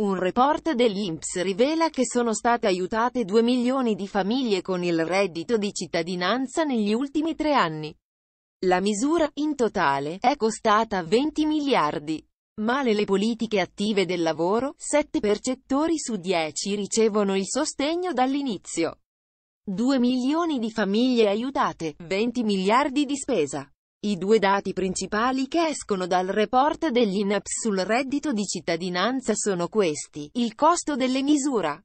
Un report dell'Inps rivela che sono state aiutate 2 milioni di famiglie con il reddito di cittadinanza negli ultimi tre anni. La misura, in totale, è costata 20 miliardi. Male le politiche attive del lavoro, 7 percettori su 10 ricevono il sostegno dall'inizio. 2 milioni di famiglie aiutate, 20 miliardi di spesa. I due dati principali che escono dal report dell'INEP sul reddito di cittadinanza sono questi, il costo delle misure.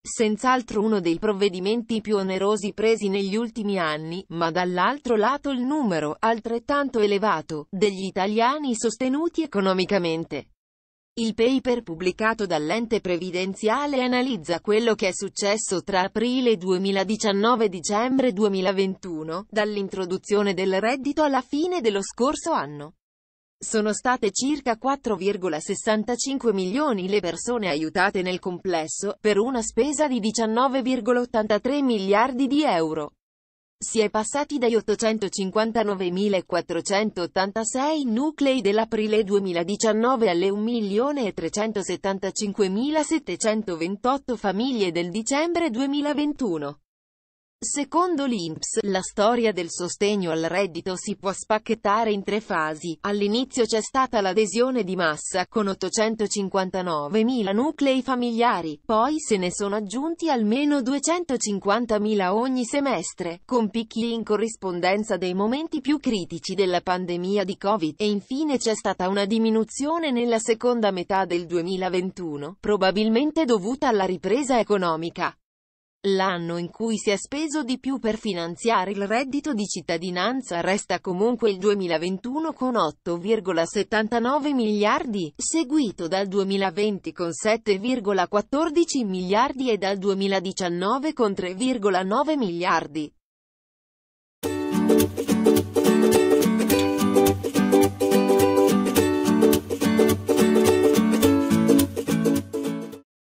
Senz'altro uno dei provvedimenti più onerosi presi negli ultimi anni, ma dall'altro lato il numero, altrettanto elevato, degli italiani sostenuti economicamente. Il paper pubblicato dall'ente previdenziale analizza quello che è successo tra aprile 2019 e dicembre 2021, dall'introduzione del reddito alla fine dello scorso anno. Sono state circa 4,65 milioni le persone aiutate nel complesso, per una spesa di 19,83 miliardi di euro. Si è passati dai 859.486 nuclei dell'aprile 2019 alle 1.375.728 famiglie del dicembre 2021. Secondo l'Inps, la storia del sostegno al reddito si può spacchettare in tre fasi. All'inizio c'è stata l'adesione di massa con 859.000 nuclei familiari, poi se ne sono aggiunti almeno 250.000 ogni semestre, con picchi in corrispondenza dei momenti più critici della pandemia di Covid, e infine c'è stata una diminuzione nella seconda metà del 2021, probabilmente dovuta alla ripresa economica. L'anno in cui si è speso di più per finanziare il reddito di cittadinanza resta comunque il 2021 con 8,79 miliardi, seguito dal 2020 con 7,14 miliardi e dal 2019 con 3,9 miliardi.